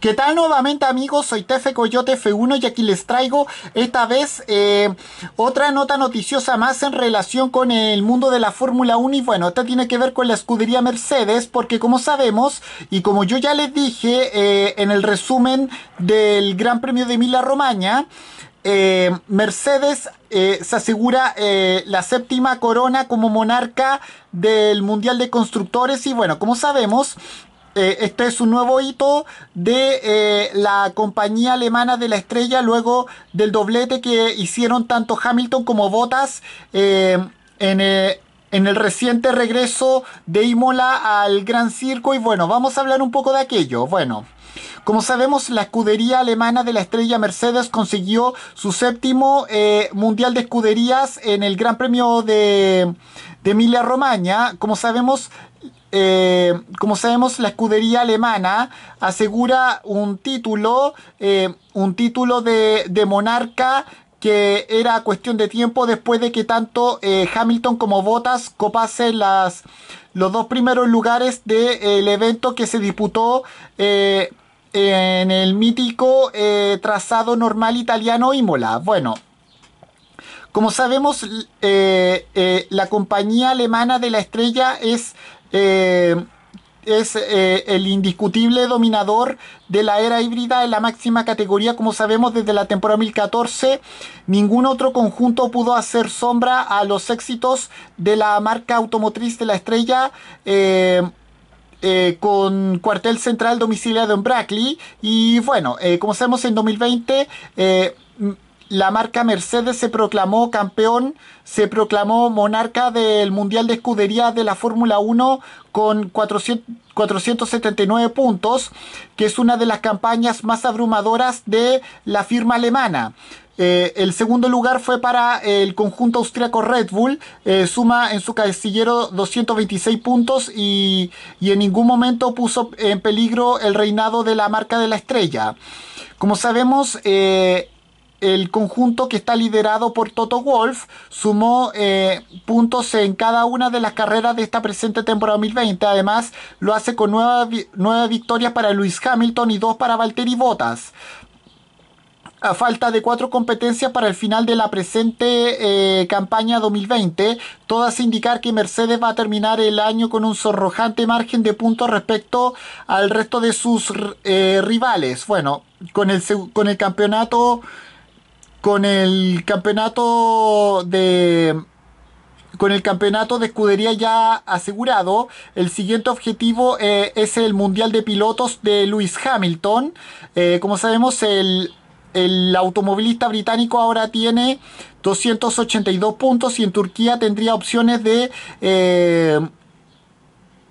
¿Qué tal nuevamente amigos? Soy Tefe Coyote F1 y aquí les traigo esta vez eh, otra nota noticiosa más en relación con el mundo de la Fórmula 1 y bueno, esta tiene que ver con la escudería Mercedes porque como sabemos y como yo ya les dije eh, en el resumen del Gran Premio de Mila romaña eh, Mercedes se asegura la séptima corona como monarca del Mundial de Constructores y bueno, como sabemos, eh, este es un nuevo hito de eh, la compañía alemana de la estrella luego del doblete que hicieron tanto Hamilton como Bottas eh, en, el reciente regreso de Imola al Gran Circo. Y bueno, vamos a hablar un poco de aquello. Bueno. Como sabemos, la escudería alemana de la estrella Mercedes consiguió su séptimo Mundial de Escuderías en el Gran Premio de, de Emilia Romagna. Como sabemos, eh, como sabemos, la escudería alemana asegura un título, eh, un título de, monarca que era cuestión de tiempo después de que tanto eh, Hamilton como Bottas copasen los dos primeros lugares del evento que se disputó en el mítico trazado normal italiano Imola. Bueno, como sabemos, la compañía alemana de la estrella es eh, es eh, el indiscutible dominador de la era híbrida en la máxima categoría, como sabemos desde la temporada 2014. Ningún otro conjunto pudo hacer sombra a los éxitos de la marca automotriz de la estrella. Eh, con cuartel central domiciliado en Brackley y bueno, como sabemos en 2020 la marca Mercedes se proclamó campeón, se proclamó monarca del Mundial de Escudería de la Fórmula 1 con 479 puntos, que es una de las campañas más abrumadoras de la firma alemana. Eh, el segundo lugar fue para el conjunto austríaco Red Bull. Eh, suma en su casillero 226 puntos y, y, en ningún momento puso en peligro el reinado de la marca de la estrella. Como sabemos, eh, el conjunto que está liderado por Toto Wolf sumó eh, puntos en cada una de las carreras de esta presente temporada 2020. Además, lo hace con nueve, victorias para Luis Hamilton y dos para Valtteri Bottas. A falta de cuatro competencias para el final de la presente eh, campaña 2020, todas indicar que Mercedes va a terminar el año con un sorrojante margen de puntos respecto al resto de sus eh, rivales. Bueno, con el, con el campeonato con el campeonato de con el campeonato de escudería ya asegurado, el siguiente objetivo eh, es el Mundial de Pilotos de Lewis Hamilton. Eh, como sabemos, el, automovilista británico ahora tiene 282 puntos y en Turquía tendría opciones de... Eh,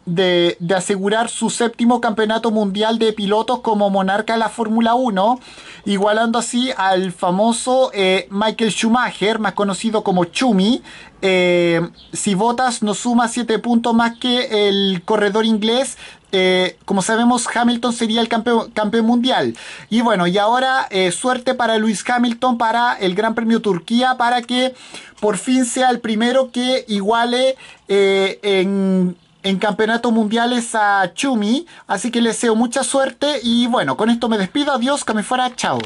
de, de, asegurar su séptimo campeonato mundial de pilotos como monarca de la Fórmula 1, igualando así al famoso eh, Michael Schumacher, más conocido como Chumi. Eh, si votas no suma 7 puntos más que el corredor inglés, eh, como sabemos, Hamilton sería el campeón, campeón mundial. Y bueno, y ahora suerte para Luis Hamilton para el Gran Premio Turquía, para que por fin sea el primero que iguale en en campeonatos mundiales a Chumi. Así que les deseo mucha suerte y bueno, con esto me despido. Adiós, que me fuera. Chao.